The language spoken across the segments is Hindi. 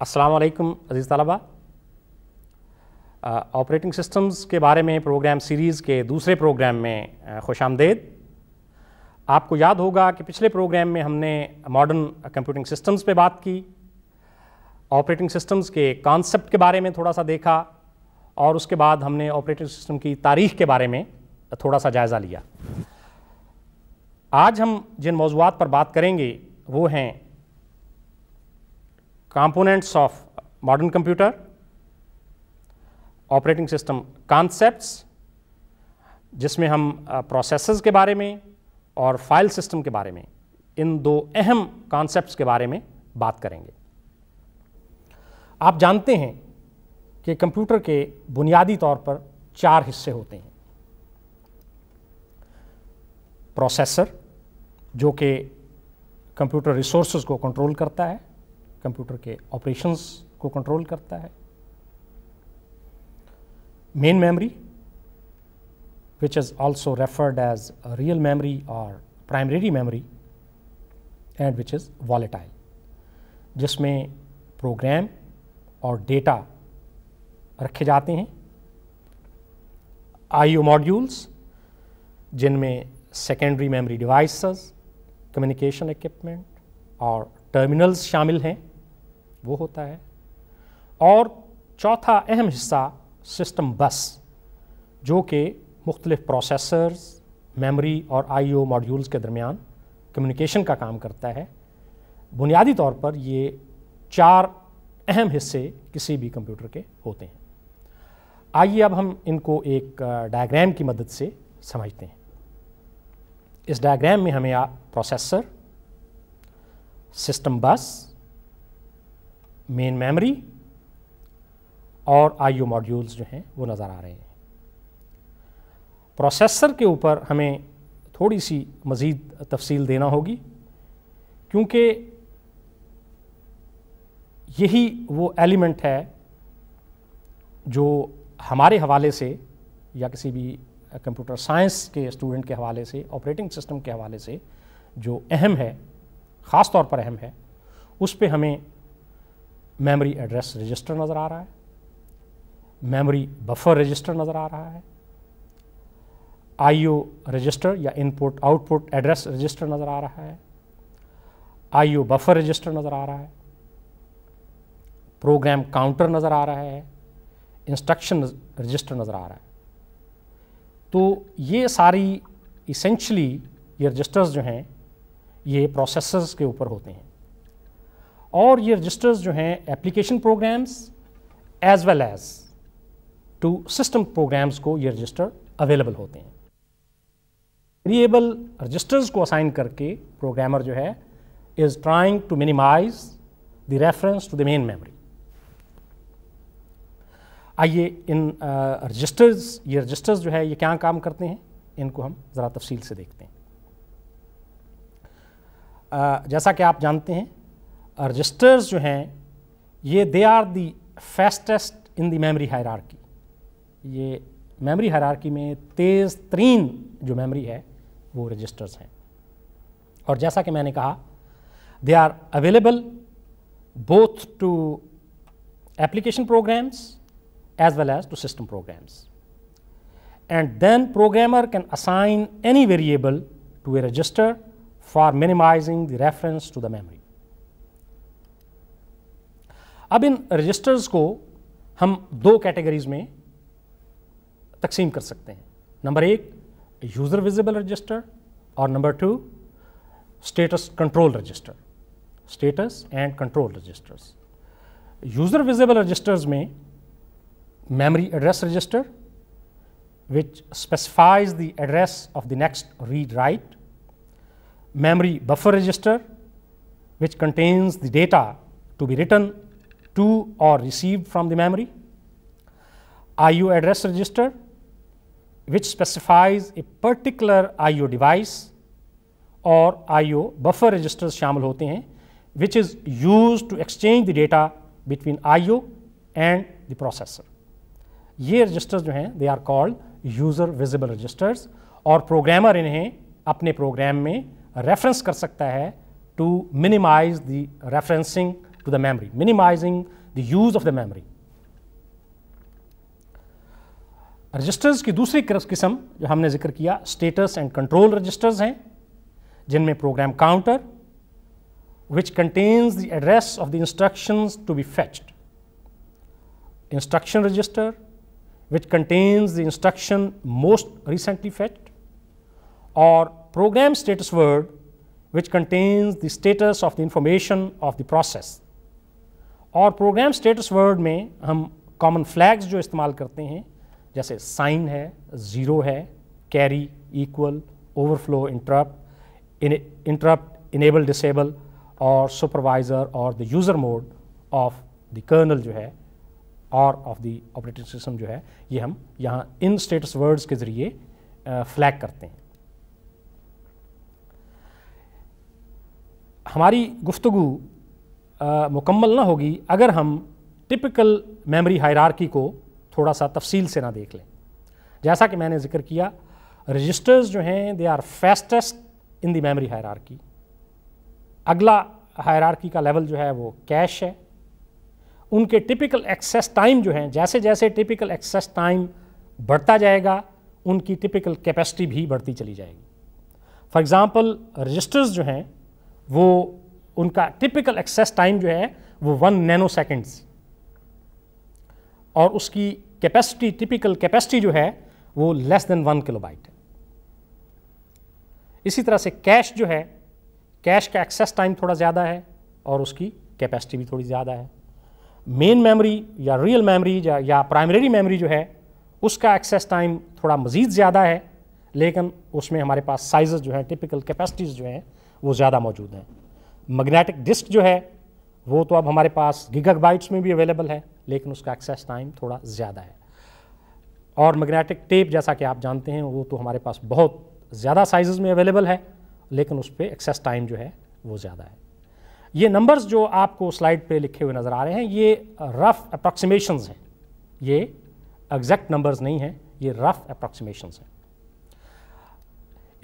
वालेकुम अज़ीज़ तलबा ऑपरेटिंग सिस्टम्स के बारे में प्रोग्राम सीरीज़ के दूसरे प्रोग्राम में खुश आमदेद आपको याद होगा कि पिछले प्रोग्राम में हमने मॉडर्न कंप्यूटिंग सिस्टम्स पे बात की ऑपरेटिंग सिस्टम्स के कॉन्सेप्ट के बारे में थोड़ा सा देखा और उसके बाद हमने ऑपरेटिंग सिस्टम की तारीख के बारे में थोड़ा सा जायज़ा लिया आज हम जिन मौजूद पर बात करेंगे वो हैं components of modern computer, operating system concepts जिसमें हम प्रोसेसर्स के बारे में और फाइल सिस्टम के बारे में इन दो अहम कॉन्सेप्ट्स के बारे में बात करेंगे आप जानते हैं कि कंप्यूटर के बुनियादी तौर पर चार हिस्से होते हैं प्रोसेसर जो कि कंप्यूटर रिसोर्सेज को कंट्रोल करता है कंप्यूटर के ऑपरेशंस को कंट्रोल करता है main memory which is also referred as real memory और primary memory and which is volatile जिसमें प्रोग्राम और डेटा रखे जाते हैं आईओ मॉड्यूल्स जिनमें secondary memory devices, communication equipment और टर्मिनल्स शामिल हैं वो होता है और चौथा अहम हिस्सा सिस्टम बस जो कि मुख्तलिफ प्रोसेसर्स मेमोरी और आईओ मॉड्यूल्स के दरमियान कम्युनिकेशन का काम करता है बुनियादी तौर पर ये चार अहम हिस्से किसी भी कंप्यूटर के होते हैं आइए अब हम इनको एक डायग्राम की मदद से समझते हैं इस डायग्राम में हमें processor system bus main memory और आईओ मॉड्यूल्स जो हैं वो नज़र आ रहे हैं प्रोसेसर के ऊपर हमें थोड़ी सी मज़ीद तफसील देना होगी क्योंकि यही वो एलिमेंट है जो हमारे हवाले से या किसी भी कंप्यूटर साइंस के स्टूडेंट के हवाले से ऑपरेटिंग सिस्टम के हवाले से जो अहम है ख़ास तौर पर अहम है उस पर हमें मेमोरी एड्रेस रजिस्टर नज़र आ रहा है मेमोरी बफर रजिस्टर नज़र आ रहा है आईओ रजिस्टर या इनपुट आउटपुट एड्रेस रजिस्टर नज़र आ रहा है आईओ बफर रजिस्टर नज़र आ रहा है प्रोग्राम काउंटर नज़र आ रहा है इंस्ट्रक्शन रजिस्टर नज़र आ रहा है तो ये सारी इसेंशली ये रजिस्टर्स जो हैं ये प्रोसेसर्स के ऊपर होते हैं और ये रजिस्टर्स जो हैं application programs as well as to system programs को ये रजिस्टर अवेलेबल होते हैं वेरिएबल रजिस्टर्स को असाइन करके प्रोग्रामर जो है is trying to minimize the reference to the main memory आइए इन रजिस्टर्स ये रजिस्टर्स जो है ये क्या काम करते हैं इनको हम ज़रा तफसील से देखते हैं जैसा कि आप जानते हैं रजिस्टर्स जो हैं ये they are the fastest in the memory hierarchy ये मेमोरी हायरार्की में तेज़ तरीन जो मेमोरी है वो रजिस्टर्स हैं और जैसा कि मैंने कहा they are available both to application programs as well as to system programs and then programmer can assign any variable to a register for minimizing the reference to the memory अब इन रजिस्टर्स को हम दो कैटेगरीज में तकसीम कर सकते हैं नंबर एक यूज़र विजिबल रजिस्टर और number two status control register status and control registers user visible registers में memory address register which specifies the address of the next read write memory buffer register which contains the data to be written to or received from the memory. IO address register which specifies a particular IO device or IO buffer registers shamil hote hain which is used to exchange the data between IO and the processor. ye registers jo hain they are called user visible registers और programmer इन्हें apne program mein reference kar sakta hai to minimize the referencing to the memory, minimizing the use of the memory. Registers ki dusri kisam jo humne zikr kiya status and control registers hain jinme program counter which contains the address of the instructions to be fetched. Instruction register which contains the instruction most recently fetched or program status word which contains the status of the information of the process. और प्रोग्राम स्टेटस वर्ड में हम कॉमन फ्लैग्स जो इस्तेमाल करते हैं जैसे साइन है ज़ीरो है carry equal overflow interrupt interrupt enable disable और सुपरवाइज़र और the user mode of the kernel जो है और ऑफ द ऑपरेटिंग सिस्टम जो है ये हम यहाँ इन स्टेटस वर्ड्स के ज़रिए फ्लैग करते हैं हमारी गुफ्तगु मुकम्मल ना होगी अगर हम टिपिकल मेमोरी हायरार्की को थोड़ा सा तफसील से ना देख लें जैसा कि मैंने जिक्र किया रजिस्टर्स जो हैं they are fastest in the memory hierarchy अगला हायरार्की का लेवल जो है वो कैश है उनके टिपिकल एक्सेस टाइम जो हैं जैसे जैसे टिपिकल एक्सेस टाइम बढ़ता जाएगा उनकी टिपिकल कैपेसिटी भी बढ़ती चली जाएगी फॉर एग्ज़ाम्पल रजिस्टर्स जो हैं वो उनका टिपिकल एक्सेस टाइम जो है वो वन नैनो सेकेंड्स और उसकी कैपेसिटी टिपिकल कैपेसिटी जो है वो लेस देन वन किलोबाइट है इसी तरह से कैश जो है कैश का एक्सेस टाइम थोड़ा ज़्यादा है और उसकी कैपेसिटी भी थोड़ी ज़्यादा है मेन मेमोरी या रियल मेमोरी या, या प्राइमरी मेमोरी जो है उसका एक्सेस टाइम थोड़ा मज़ीद ज़्यादा है लेकिन उसमें हमारे पास साइज़ जो हैं टिपिकल कैपेसिटीज़ जो हैं वो ज़्यादा मौजूद हैं मैग्नेटिक डिस्क जो है वो तो अब हमारे पास गिगक में भी अवेलेबल है लेकिन उसका एक्सेस टाइम थोड़ा ज़्यादा है और मैग्नेटिक टेप जैसा कि आप जानते हैं वो तो हमारे पास बहुत ज़्यादा साइज़ में अवेलेबल है लेकिन उस पर एक्सेस टाइम जो है वो ज़्यादा है ये नंबर्स जो आपको स्लाइड पे लिखे हुए नज़र आ रहे हैं ये रफ़ अप्रॉक्सीमेशन हैं ये एग्जैक्ट नंबर्स नहीं हैं ये रफ़ अप्रॉक्सीमेशन हैं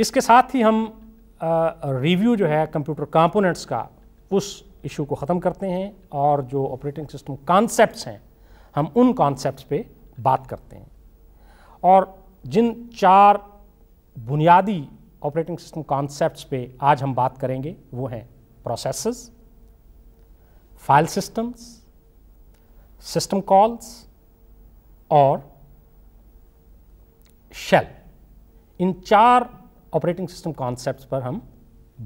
इसके साथ ही हम रिव्यू जो है कंप्यूटर कंपोनेंट्स का उस इशू को ख़त्म करते हैं और जो ऑपरेटिंग सिस्टम कॉन्सेप्ट्स हैं हम उन कॉन्सेप्ट्स पे बात करते हैं और जिन चार बुनियादी ऑपरेटिंग सिस्टम कॉन्सेप्ट्स पे आज हम बात करेंगे वो हैं processes file systems system calls और शेल इन चार ऑपरेटिंग सिस्टम कॉन्सेप्ट पर हम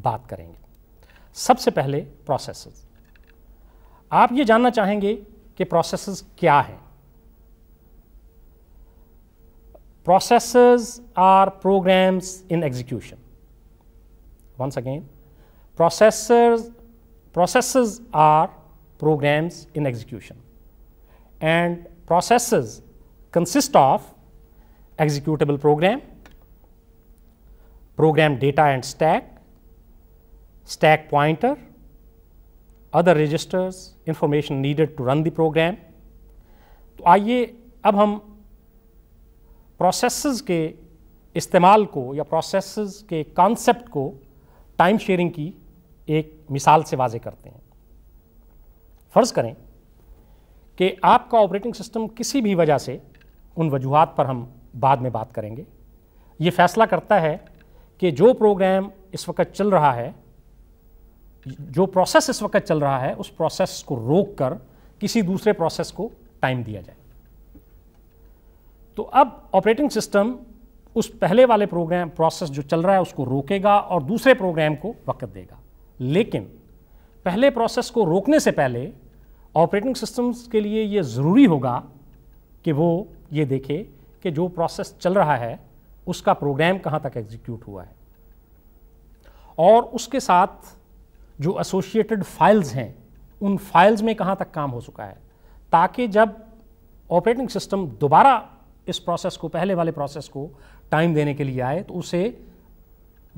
बात करेंगे सबसे पहले प्रोसेस आप ये जानना चाहेंगे कि प्रोसेस क्या है process are programs in execution once again process process are programs in execution and process consist of executable program program data and stack, stack pointer, other registers, information needed to run the program. तो आइए अब हम processes के इस्तेमाल को या processes के concept को time sharing की एक मिसाल से वाजे करते हैं फ़र्ज़ करें कि आपका ऑपरेटिंग सिस्टम किसी भी वजह से उन वजूहत पर हम बाद में बात करेंगे ये फैसला करता है कि जो प्रोग्राम इस वक्त चल रहा है जो प्रोसेस इस वक्त चल रहा है उस प्रोसेस को रोक कर किसी दूसरे प्रोसेस को टाइम दिया जाए तो अब ऑपरेटिंग सिस्टम उस पहले वाले प्रोग्राम प्रोसेस जो चल रहा है उसको रोकेगा और दूसरे प्रोग्राम को वक्त देगा लेकिन पहले प्रोसेस को रोकने से पहले ऑपरेटिंग सिस्टम्स के लिए ये ज़रूरी होगा कि वो ये देखे कि जो प्रोसेस चल रहा है उसका प्रोग्राम कहाँ तक एग्जीक्यूट हुआ है और उसके साथ जो एसोशिएटेड फाइल्स हैं उन फाइल्स में कहाँ तक काम हो चुका है ताकि जब ऑपरेटिंग सिस्टम दोबारा इस प्रोसेस को पहले वाले प्रोसेस को टाइम देने के लिए आए तो उसे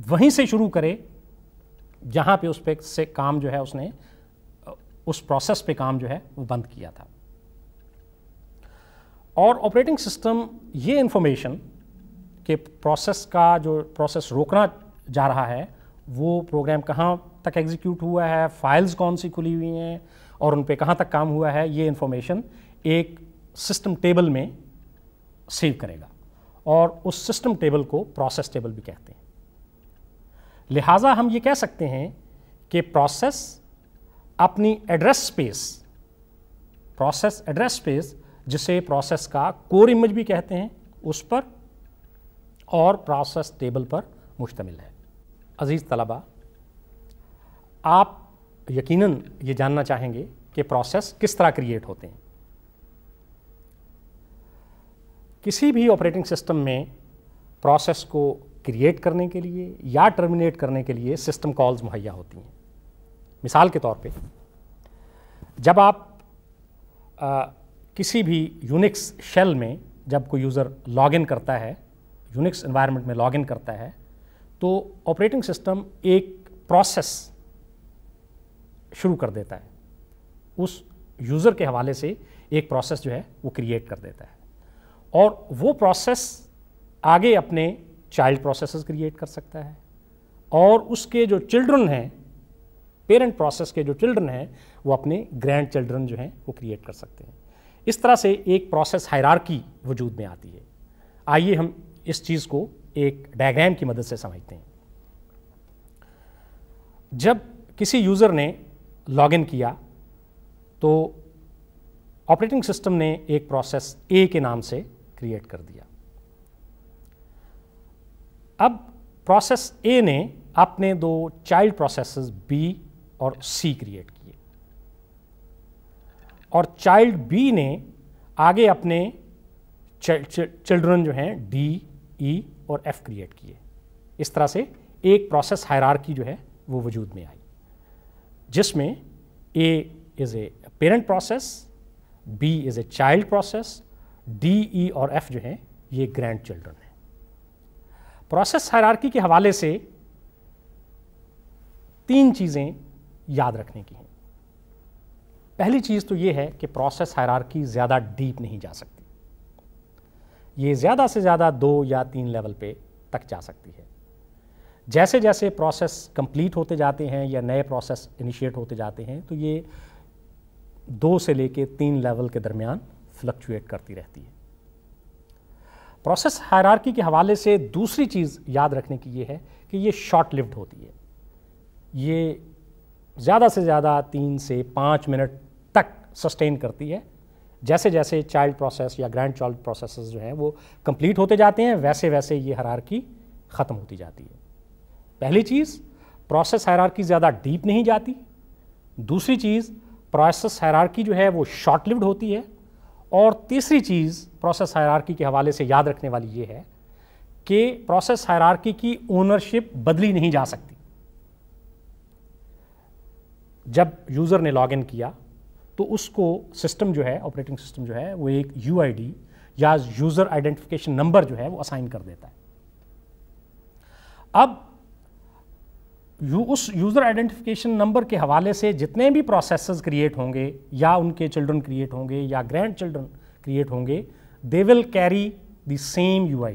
वहीं से शुरू करे जहाँ पे उस पर से काम जो है उसने उस प्रोसेस पे काम जो है वो बंद किया था और ऑपरेटिंग सिस्टम ये इन्फॉर्मेशन के प्रोसेस का जो प्रोसेस रोकना जा रहा है वो प्रोग्राम कहाँ तक एग्जीक्यूट हुआ है फाइल्स कौन सी खुली हुई हैं और उन पर कहाँ तक काम हुआ है ये इन्फॉर्मेशन एक सिस्टम टेबल में सेव करेगा और उस सिस्टम टेबल को प्रोसेस टेबल भी कहते हैं लिहाजा हम ये कह सकते हैं कि प्रोसेस अपनी address space process address space जिसे प्रोसेस का कोर इमेज भी कहते हैं उस पर और प्रोसेस टेबल पर मुश्तमिल है अज़ीज़ तलबा आप यकीनन ये जानना चाहेंगे कि प्रोसेस किस तरह क्रिएट होते हैं किसी भी ऑपरेटिंग सिस्टम में प्रोसेस को क्रिएट करने के लिए या टर्मिनेट करने के लिए सिस्टम कॉल्स मुहैया होती हैं मिसाल के तौर पे जब आप आ, किसी भी यूनिक्स शेल में जब कोई यूज़र लॉगिन करता है यूनिक्स इन्वायरमेंट में लॉग इन करता है तो ऑपरेटिंग सिस्टम एक प्रोसेस शुरू कर देता है उस यूज़र के हवाले से एक प्रोसेस जो है वो क्रिएट कर देता है और वो प्रोसेस आगे अपने चाइल्ड प्रोसेस क्रिएट कर सकता है और उसके जो चिल्ड्रन हैं पेरेंट प्रोसेस के जो चिल्ड्रन हैं वो अपने ग्रैंड चिल्ड्रन जो हैं वो क्रिएट कर सकते हैं इस तरह से एक प्रोसेस हायरार्की वजूद में आती है आइए हम इस चीज़ को एक डायग्राम की मदद से समझते हैं जब किसी यूज़र ने लॉगिन किया तो ऑपरेटिंग सिस्टम ने एक प्रोसेस ए के नाम से क्रिएट कर दिया अब प्रोसेस ए ने अपने दो चाइल्ड प्रोसेसेस बी और सी क्रिएट किए और चाइल्ड बी ने आगे अपने चिल्ड्रन जो हैं डी ई e और एफ क्रिएट किए इस तरह से एक प्रोसेस हायरार्की जो है वो वजूद में आई जिसमें A is a parent process B is a child process D E और एफ जो हैं ये ग्रैंड चिल्ड्रन हैं प्रोसेस हायरार्की के हवाले से तीन चीज़ें याद रखने की हैं पहली चीज़ तो ये है कि प्रोसेस हायरार्की ज़्यादा डीप नहीं जा सकती ये ज़्यादा से ज़्यादा दो या तीन लेवल पे तक जा सकती है जैसे जैसे प्रोसेस कंप्लीट होते जाते हैं या नए प्रोसेस इनिशिएट होते जाते हैं तो ये दो से लेके तीन लेवल के दरमियान फ्लक्चुएट करती रहती है प्रोसेस हायरार्की के हवाले से दूसरी चीज़ याद रखने की ये है कि ये शॉर्ट लिव्ड होती है ये ज़्यादा से ज़्यादा तीन से पाँच मिनट तक सस्टेन करती है जैसे जैसे चाइल्ड प्रोसेस या ग्रैंड चाइल्ड प्रोसेस जो हैं वो कंप्लीट होते जाते हैं वैसे वैसे ये हरारकी ख़त्म होती जाती है पहली चीज़ प्रोसेस हैरारकी ज़्यादा डीप नहीं जाती दूसरी चीज़ प्रोसेस हैरारकी जो है वो शॉर्ट लिव्ड होती है और तीसरी चीज़ प्रोसेस हैरारकी के हवाले से याद रखने वाली ये है कि प्रोसेस हैरार की ओनरशिप बदली नहीं जा सकती जब यूज़र ने लॉगिन किया तो उसको सिस्टम जो है ऑपरेटिंग सिस्टम जो है वो एक यू या यूज़र आइडेंटिफिकेशन नंबर जो है वो असाइन कर देता है अब यू उस यूज़र आइडेंटिफिकेशन नंबर के हवाले से जितने भी प्रोसेसर्स क्रिएट होंगे या उनके चिल्ड्रन क्रिएट होंगे या ग्रैंड चिल्ड्रन क्रिएट होंगे they will carry the same you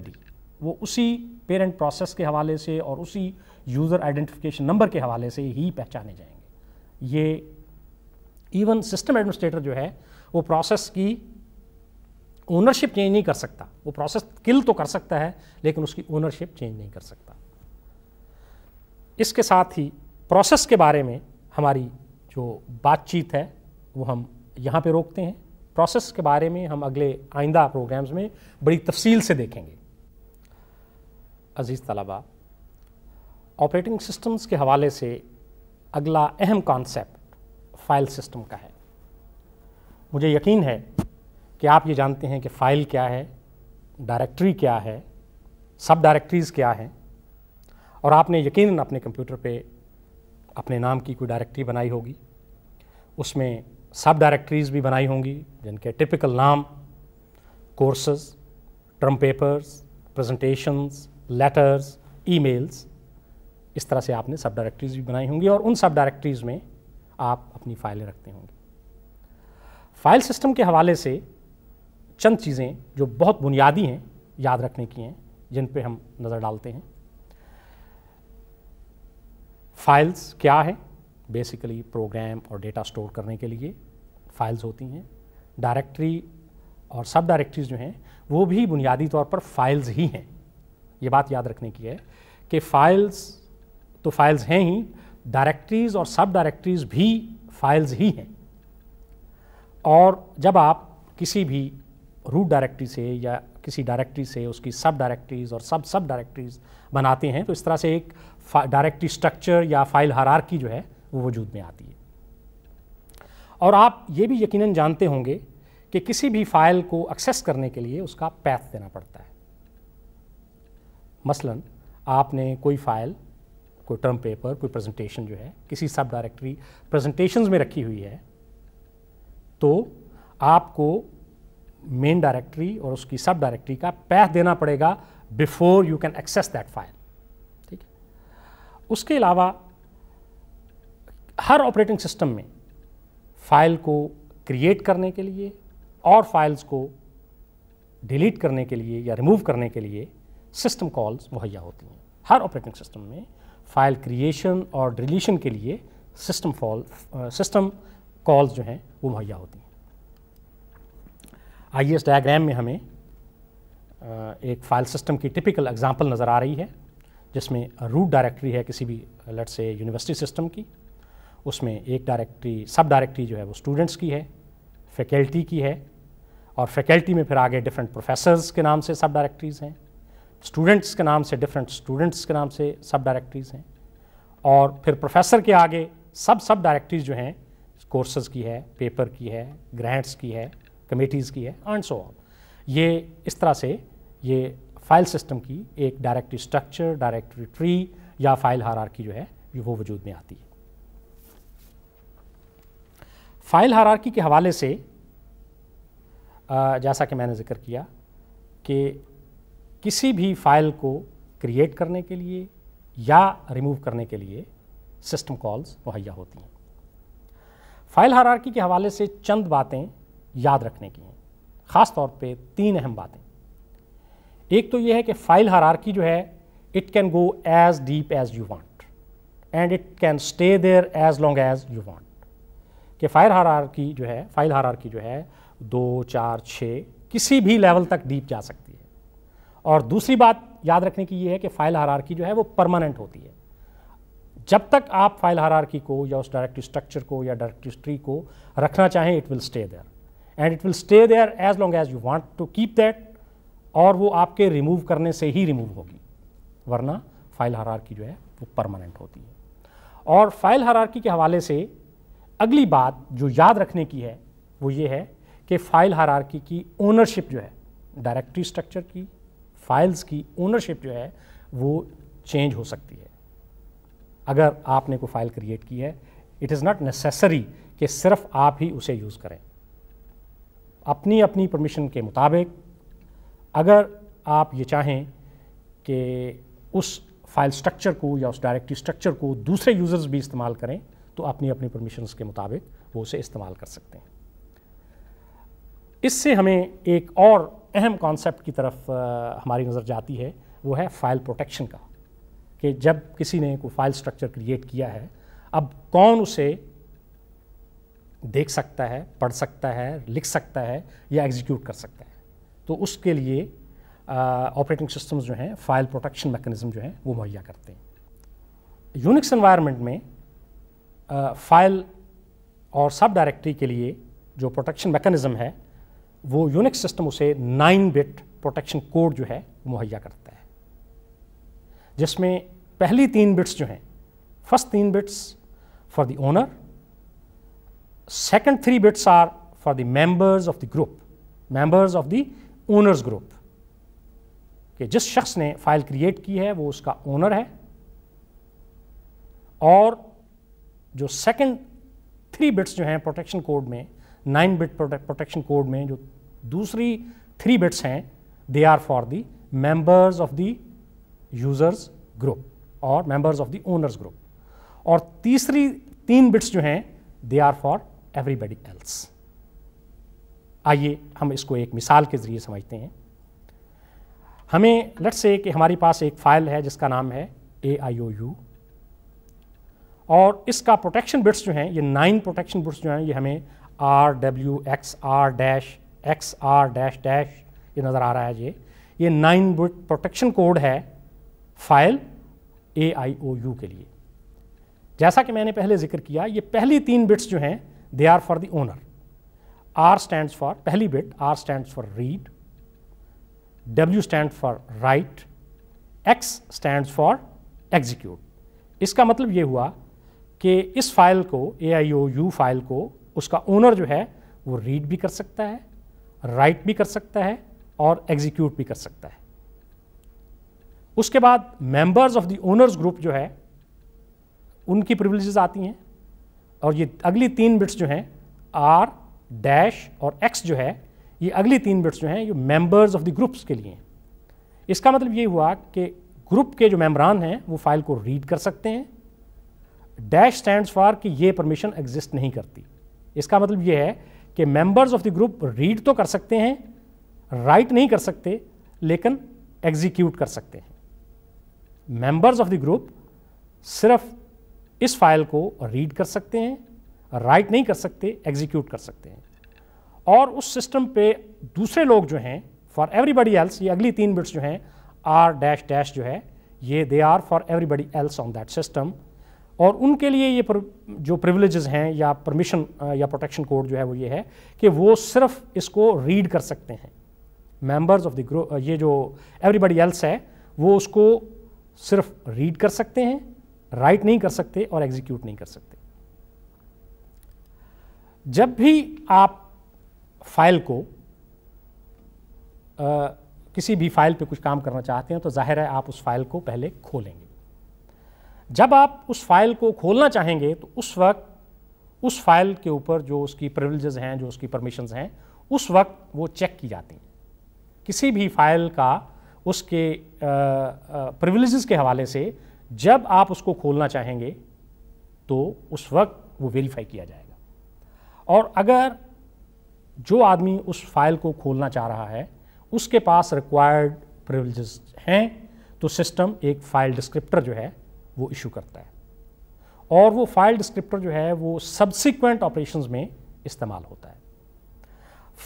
वो उसी पेरेंट प्रोसेस के हवाले से और उसी यूज़र आइडेंटिफिकेशन नंबर के हवाले से ही पहचाने जाएंगे ये इवन सिस्टम एडमिनिस्ट्रेटर जो है वो प्रोसेस की ओनरशिप चेंज नहीं कर सकता वो प्रोसेस किल तो कर सकता है लेकिन उसकी ओनरशिप चेंज नहीं कर सकता इसके साथ ही प्रोसेस के बारे में हमारी जो बातचीत है वो हम यहाँ पे रोकते हैं प्रोसेस के बारे में हम अगले आइंदा प्रोग्राम्स में बड़ी तफसील से देखेंगे अजीज़ तलबा ऑपरेटिंग सिस्टम्स के हवाले से अगला अहम कॉन्सेप्ट फाइल सिस्टम का है मुझे यकीन है कि आप ये जानते हैं कि फाइल क्या है डायरेक्टरी क्या है सब डायरेक्टरीज़ क्या हैं और आपने यकीन अपने कंप्यूटर पे अपने नाम की कोई डायरेक्टरी बनाई होगी उसमें सब डायरेक्टरीज़ भी बनाई होंगी जिनके टिपिकल नाम courses term papers presentations letters emails इस तरह से आपने सब डायरेक्टरीज़ भी बनाई होंगी और उन सब डायरेक्टरीज़ में आप अपनी फाइलें रखते होंगे फाइल सिस्टम के हवाले से चंद चीज़ें जो बहुत बुनियादी हैं याद रखने की हैं जिन पे हम नज़र डालते हैं फाइल्स क्या हैं बेसिकली प्रोग्राम और डेटा स्टोर करने के लिए फाइल्स होती हैं डायरेक्टरी और सब डायरेक्टरीज जो हैं वो भी बुनियादी तौर पर फाइल्स ही हैं ये बात याद रखने की है कि फाइल्स तो फाइल्स हैं ही डायरेक्टरीज और सब डायरेक्टरीज भी फाइल्स ही हैं और जब आप किसी भी रूट डायरेक्टरी से या किसी डायरेक्टरी से उसकी सब डायरेक्टरीज और सब सब डायरेक्टरीज बनाते हैं तो इस तरह से एक डायरेक्टरी स्ट्रक्चर या फाइल हरार की जो है वो वजूद में आती है और आप ये भी यकीनन जानते होंगे कि किसी भी फाइल को एक्सेस करने के लिए उसका पैथ देना पड़ता है मसलन आपने कोई फाइल कोई टर्म पेपर कोई प्रेजेंटेशन जो है किसी सब डायरेक्टरी प्रेजेंटेशन में रखी हुई है तो आपको मेन डायरेक्टरी और उसकी सब डायरेक्टरी का पैथ देना पड़ेगा before you can access that file ठीक है उसके अलावा हर ऑपरेटिंग सिस्टम में फाइल को क्रिएट करने के लिए और फाइल्स को डिलीट करने के लिए या रिमूव करने के लिए सिस्टम कॉल्स मुहैया होती हैं हर ऑपरेटिंग सिस्टम में फाइल क्रिएशन और डिलीशन के लिए सिस्टम फॉल सिस्टम कॉल्स जो हैं वो मुहैया होती हैं आइए इस डायग्राम में हमें uh, एक फाइल सिस्टम की टिपिकल एग्जांपल नज़र आ रही है जिसमें रूट डायरेक्टरी है किसी भी लट से यूनिवर्सिटी सिस्टम की उसमें एक डायरेक्टरी सब डायरेक्टरी जो है वो स्टूडेंट्स की है फैकल्टी की है और फैकल्टी में फिर आगे डिफरेंट प्रोफेसर्स के नाम से सब डायरेक्टरीज़ हैं स्टूडेंट्स के नाम से डिफरेंट स्टूडेंट्स के नाम से सब डायरेक्टरीज हैं और फिर प्रोफेसर के आगे सब सब डायरेक्टरीज जो हैं कोर्सेज की है पेपर की है ग्रांट्स की है कमेटीज़ की है एंड सो ऑन ये इस तरह से ये फाइल सिस्टम की एक डायरेक्टरी स्ट्रक्चर डायरेक्टरी ट्री या फाइल हरार जो है वो वजूद में आती है फाइल हरार के हवाले से जैसा कि मैंने जिक्र किया कि किसी भी फाइल को क्रिएट करने के लिए या रिमूव करने के लिए सिस्टम कॉल्स मुहैया होती हैं फाइल हरारकी के हवाले से चंद बातें याद रखने की हैं ख़ास तौर पे तीन अहम बातें एक तो यह है कि फाइल हरारकी जो है it can go as deep as you want and it can stay there as long as you want कि फाइल हरारकी जो है फाइल हरारकी जो है दो चार छः किसी भी लेवल तक डीप जा सकती और दूसरी बात याद रखने की ये है कि फाइल हरारकी जो है वो परमानेंट होती है जब तक आप फाइल हरारकी को या उस डायरेक्टिव स्ट्रक्चर को या डायरेक्टिव स्ट्री को रखना चाहें it will stay there and it will stay there as long as you want to keep that और वो आपके रिमूव करने से ही रिमूव होगी वरना फाइल हरारकी जो है वो परमानेंट होती है और फाइल हरारकी के हवाले से अगली बात जो याद रखने की है वो ये है कि फाइल हरारकी की ओनरशिप जो है डायरेक्टरी स्ट्रक्चर की फाइल्स की ओनरशिप जो है वो चेंज हो सकती है अगर आपने कोई फाइल क्रिएट की है इट इज़ नॉट नेसेसरी कि सिर्फ आप ही उसे यूज़ करें अपनी अपनी परमिशन के मुताबिक अगर आप ये चाहें कि उस फाइल स्ट्रक्चर को या उस डायरेक्टरी स्ट्रक्चर को दूसरे यूज़र्स भी इस्तेमाल करें तो अपनी अपनी परमिशंस के मुताबिक वो उसे इस्तेमाल कर सकते हैं इससे हमें एक और अहम कॉन्सेप्ट की तरफ हमारी नज़र जाती है वो है फाइल प्रोटेक्शन का कि जब किसी ने कोई फाइल स्ट्रक्चर क्रिएट किया है अब कौन उसे देख सकता है पढ़ सकता है लिख सकता है या एग्जीक्यूट कर सकता है तो उसके लिए ऑपरेटिंग सिस्टम्स जो हैं फाइल प्रोटेक्शन मैकेनिज्म जो हैं वो मुहैया करते हैं यूनिक्स इन्वायरमेंट में फाइल और सब डायरेक्टरी के लिए जो प्रोटेक्शन मैकेनिज्म है वो यूनिक्स सिस्टम उसे नाइन बिट प्रोटेक्शन कोड जो है मुहैया करता है जिसमें पहली तीन बिट्स जो हैं फर्स्ट तीन bits for the owner second three bits are for the members of the group members of the owner's group कि जिस शख्स ने फाइल क्रिएट की है वो उसका ओनर है और जो सेकंड थ्री बिट्स जो हैं प्रोटेक्शन कोड में नाइन बिट प्रोटेक्शन कोड में जो दूसरी थ्री बिट्स हैं they are for the members of the users group और members of the owner's group और तीसरी तीन बिट्स जो हैं they are for everybody else आइए हम इसको एक मिसाल के ज़रिए समझते हैं हमें लट से कि हमारे पास एक फ़ाइल है जिसका नाम है ए आई ओ यू और इसका प्रोटेक्शन बिट्स जो हैं ये नाइन प्रोटेक्शन बिट्स जो हैं ये हमें R W X R dash X R dash dash ये नज़र आ रहा है ये ये नाइन बुट प्रोटेक्शन कोड है file A I O U के लिए जैसा कि मैंने पहले जिक्र किया ये पहली तीन बिट्स जो हैं they are for the owner R stand for पहली bit R stand for read W stand for write X stand for execute इसका मतलब ये हुआ कि इस फाइल को ए आई ओ यू फाइल को उसका ओनर जो है वो रीड भी कर सकता है राइट भी कर सकता है और एग्जीक्यूट भी कर सकता है उसके बाद members of the owner's group जो है उनकी प्रिविलेजेस आती हैं और ये अगली तीन बिट्स जो हैं आर डैश और एक्स जो है ये अगली तीन बिट्स जो हैं ये मेंबर्स ऑफ द ग्रुप्स के लिए हैं इसका मतलब ये हुआ कि ग्रुप के जो मेम्बरान हैं वो फाइल को रीड कर सकते हैं डैश स्टैंड फॉर कि ये परमिशन एग्जिस्ट नहीं करती इसका मतलब यह है कि members of the group read तो कर सकते हैं राइट नहीं कर सकते लेकिन एग्जीक्यूट कर सकते हैं मेंबर्स ऑफ द ग्रुप सिर्फ इस फाइल को रीड कर सकते हैं राइट नहीं कर सकते एग्जीक्यूट कर सकते हैं और उस सिस्टम पे दूसरे लोग जो हैं फॉर एवरीबडी एल्स ये अगली तीन बिट्स जो हैं आर डैश डैश जो है ये they are for everybody else on that system और उनके लिए ये प्र, जो प्रिविलेजेस हैं या परमिशन या प्रोटेक्शन कोड जो है वो ये है कि वो सिर्फ इसको रीड कर सकते हैं मेंबर्स ऑफ द ग्रो ये जो एवरीबडी एल्स है वो उसको सिर्फ रीड कर सकते हैं राइट नहीं कर सकते और एग्जीक्यूट नहीं कर सकते जब भी आप फाइल को आ, किसी भी फाइल पे कुछ काम करना चाहते हैं तो जाहिर है आप उस फाइल को पहले खोलेंगे जब आप उस फाइल को खोलना चाहेंगे तो उस वक्त उस फाइल के ऊपर जो उसकी प्रिविलेजेस हैं जो उसकी परमिशंस हैं उस वक्त वो चेक की जाती हैं किसी भी फाइल का उसके प्रिविलेजेस के हवाले से जब आप उसको खोलना चाहेंगे तो उस वक्त वो वेरीफाई किया जाएगा और अगर जो आदमी उस फाइल को खोलना चाह रहा है उसके पास रिक्वायर्ड प्रिविलेजेस हैं तो सिस्टम एक फाइल डिस्क्रिप्टर जो है वो इशू करता है और वो फाइल डिस्क्रिप्टर जो है वो सब्सिक्वेंट ऑपरेशन में इस्तेमाल होता है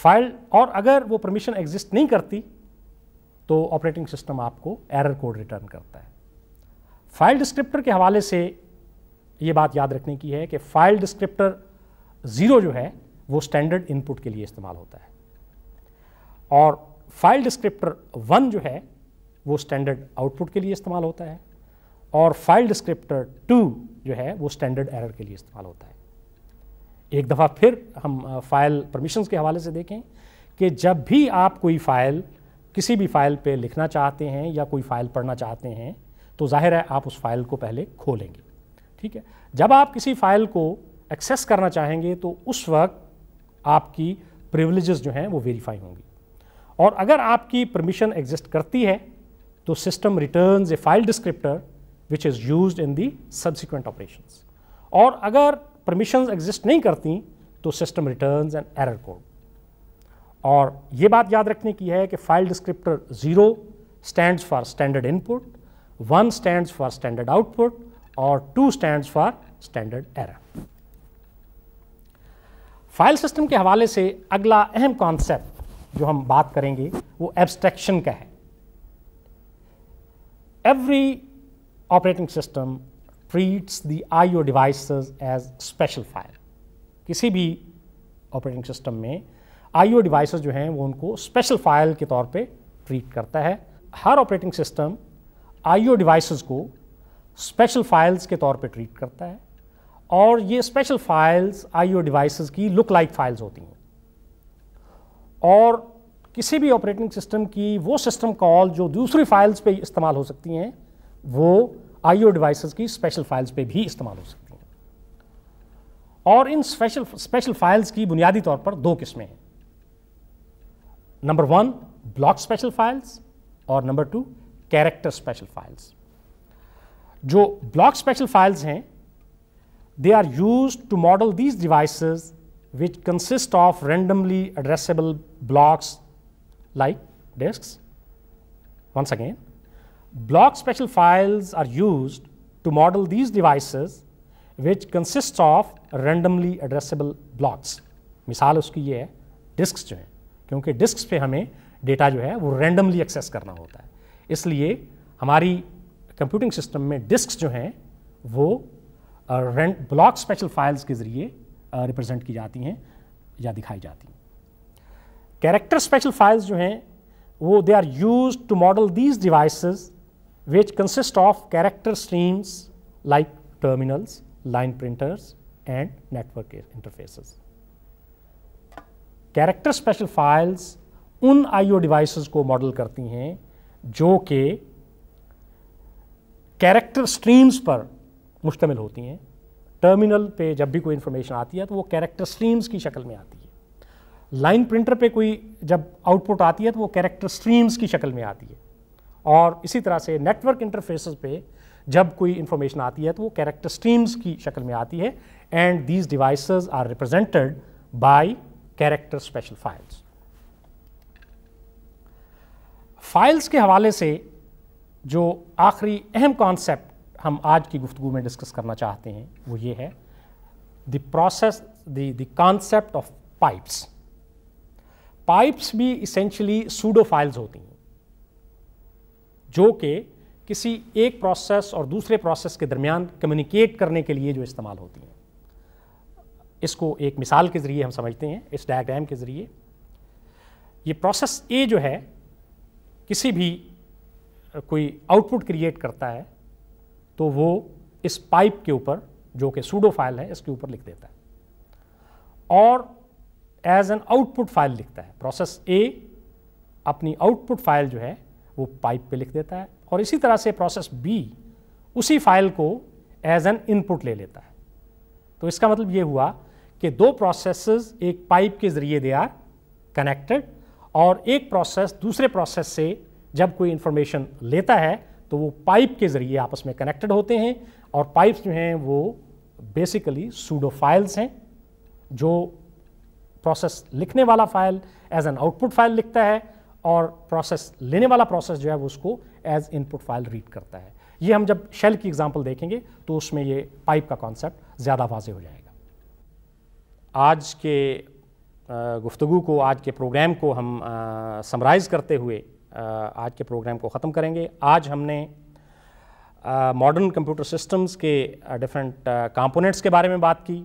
फाइल और अगर वो परमिशन एग्जिस्ट नहीं करती तो ऑपरेटिंग सिस्टम आपको एरर कोड रिटर्न करता है फाइल डिस्क्रिप्टर के हवाले से ये बात याद रखने की है कि फाइल डिस्क्रिप्टर ज़ीरो जो है वो स्टैंडर्ड इनपुट के लिए इस्तेमाल होता है और फाइल डिस्क्रिप्टर वन जो है वो स्टैंडर्ड आउटपुट के लिए इस्तेमाल होता है और फाइल डिस्क्रिप्टर टू जो है वो स्टैंडर्ड एरर के लिए इस्तेमाल होता है एक दफ़ा फिर हम फाइल परमिशंस के हवाले से देखें कि जब भी आप कोई फ़ाइल किसी भी फ़ाइल पे लिखना चाहते हैं या कोई फ़ाइल पढ़ना चाहते हैं तो जाहिर है आप उस फाइल को पहले खोलेंगे ठीक है जब आप किसी फ़ाइल को एक्सेस करना चाहेंगे तो उस वक्त आपकी प्रिवलेज जो हैं वो वेरीफाई होंगी और अगर आपकी परमिशन एग्जिस्ट करती है तो system returns a file descriptor which is use in the subsequent operation और अगर परमिशन एग्जिस्ट नहीं करती तो system return and error code और ये बात याद रखने की है कि file descriptor zero stand for standard input one stand for standard output और two stand for standard error file system के हवाले से अगला अहम कॉन्सेप्ट जो हम बात करेंगे वो एब्स्ट्रैक्शन का है every operating system treats the IO devices as special file किसी भी ऑपरेटिंग सिस्टम में आईओ डिवाइसेस जो हैं वो उनको स्पेशल फाइल के तौर पे ट्रीट करता है हर ऑपरेटिंग सिस्टम आईओ डिवाइसेस को स्पेशल फाइल्स के तौर पे ट्रीट करता है और ये स्पेशल फाइल्स आईओ डिवाइसेस की लुक लाइक फाइल्स होती हैं और किसी भी ऑपरेटिंग सिस्टम की वो सिस्टम कॉल जो दूसरी फाइल्स पे इस्तेमाल हो सकती हैं वो आईओ डिवाइसेस की स्पेशल फाइल्स पे भी इस्तेमाल हो सकती हैं और इन स्पेशल स्पेशल फाइल्स की बुनियादी तौर पर दो किस्में हैं number one block special files और number two character special files जो ब्लॉक स्पेशल फाइल्स हैं they are use to model these devices which consist of randomly addressable blocks like disk once again Block special files are used to model these devices which consists of randomly addressable blocks. मिसाल उसकी ये है डिस्क जो हैं क्योंकि डिस्क पे हमें डेटा जो है वो रैंडमली एक्सेस करना होता है इसलिए हमारी कंप्यूटिंग सिस्टम में डिस्क जो हैं वो ब्लॉक स्पेशल फाइल्स के ज़रिए रिप्रेजेंट की जाती हैं या दिखाई जाती हैं कैरेक्टर स्पेशल फाइल्स जो हैं वो they are use to model these devices which consist of character streams like terminals, line printers, and network interfaces. Character special files उन आईओ डिवाइसेस को मॉडल करती हैं जो कि कैरेक्टर स्ट्रीम्स पर मुश्तमिल होती हैं टर्मिनल पे जब भी कोई इन्फॉर्मेशन आती है तो वो कैरेक्टर स्ट्रीम्स की शक्ल में आती है लाइन प्रिंटर पे कोई जब आउटपुट आती है तो वो कैरेक्टर स्ट्रीम्स की शक्ल में आती है और इसी तरह से नेटवर्क इंटरफेसेस पे जब कोई इंफॉर्मेशन आती है तो वो कैरेक्टर स्ट्रीम्स की शक्ल में आती है and these devices are represented by character special files files के हवाले से जो आखिरी अहम कॉन्सेप्ट हम आज की गुफ्तु में डिस्कस करना चाहते हैं वो ये है the process concept of pipes pipes भी इसेंशली सूडो फाइल्स होती हैं जो कि किसी एक प्रोसेस और दूसरे प्रोसेस के दरमियान कम्युनिकेट करने के लिए जो इस्तेमाल होती हैं इसको एक मिसाल के ज़रिए हम समझते हैं इस डायग्राम के ज़रिए ये प्रोसेस ए जो है किसी भी कोई आउटपुट क्रिएट करता है तो वो इस पाइप के ऊपर जो कि सूडो फाइल है इसके ऊपर लिख देता है और एज एन आउटपुट फाइल लिखता है प्रोसेस ए अपनी आउटपुट फाइल जो है वो पाइप पे लिख देता है और इसी तरह से प्रोसेस बी उसी फाइल को एज एन इनपुट ले लेता है तो इसका मतलब ये हुआ कि दो प्रोसेसेस एक पाइप के ज़रिए दे आर कनेक्टेड और एक प्रोसेस दूसरे प्रोसेस से जब कोई इंफॉर्मेशन लेता है तो वो पाइप के ज़रिए आपस में कनेक्टेड होते हैं और पाइप्स जो हैं वो बेसिकली सूडो फाइल्स हैं जो प्रोसेस लिखने वाला file as an output file लिखता है और प्रोसेस लेने वाला प्रोसेस जो है वो उसको एज इनपुट फाइल रीड करता है ये हम जब शेल की एग्जांपल देखेंगे तो उसमें ये पाइप का कॉन्सेप्ट ज़्यादा वाजे हो जाएगा आज के गुफ्तु को आज के प्रोग्राम को हम समराइज़ करते हुए आज के प्रोग्राम को ख़त्म करेंगे आज हमने मॉडर्न कंप्यूटर सिस्टम्स के डिफरेंट कंपोनेंट्स के बारे में बात की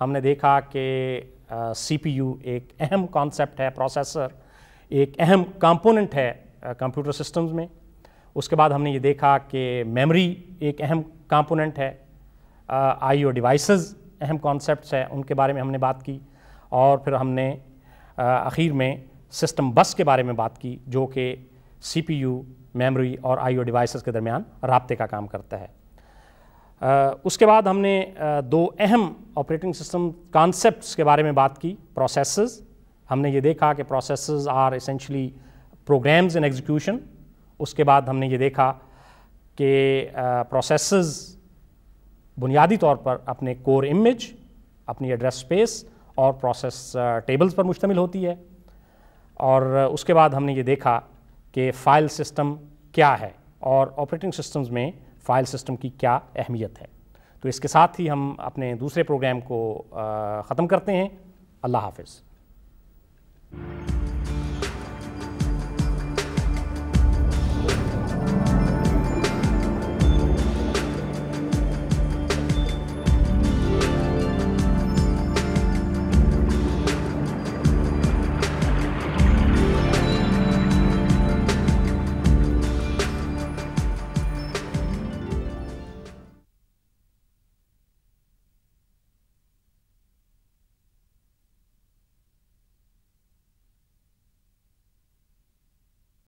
हमने देखा कि सीपीयू एक अहम कॉन्सेप्ट है प्रोसेसर एक अहम कंपोनेंट है कंप्यूटर सिस्टम्स में उसके बाद हमने ये देखा कि मेमोरी एक अहम कंपोनेंट है आई डिवाइसेस अहम कॉन्सेप्ट्स हैं उनके बारे में हमने बात की और फिर हमने आखिर में सिस्टम बस के बारे में बात की जो कि सीपीयू मेमोरी और आईओ डिवाइसेस के दरमियान रबते का काम करता है आ, उसके बाद हमने आ, दो अहम ऑपरेटिंग सिस्टम कॉन्सेप्ट्स के बारे में बात की प्रोसेसेस हमने ये देखा कि process are essentially programs in execution उसके बाद हमने ये देखा कि प्रोसेस बुनियादी तौर पर अपने कोर इमेज अपनी एड्रेस स्पेस और प्रोसेस टेबल्स पर मुश्तमिल होती है और उसके बाद हमने ये देखा कि फ़ाइल सिस्टम क्या है और ऑपरेटिंग सिस्टम्स में फ़ाइल सिस्टम की क्या अहमियत है तो इसके साथ ही हम अपने दूसरे प्रोग्राम को ख़त्म करते हैं अल्लाह हाफिज़ Bye.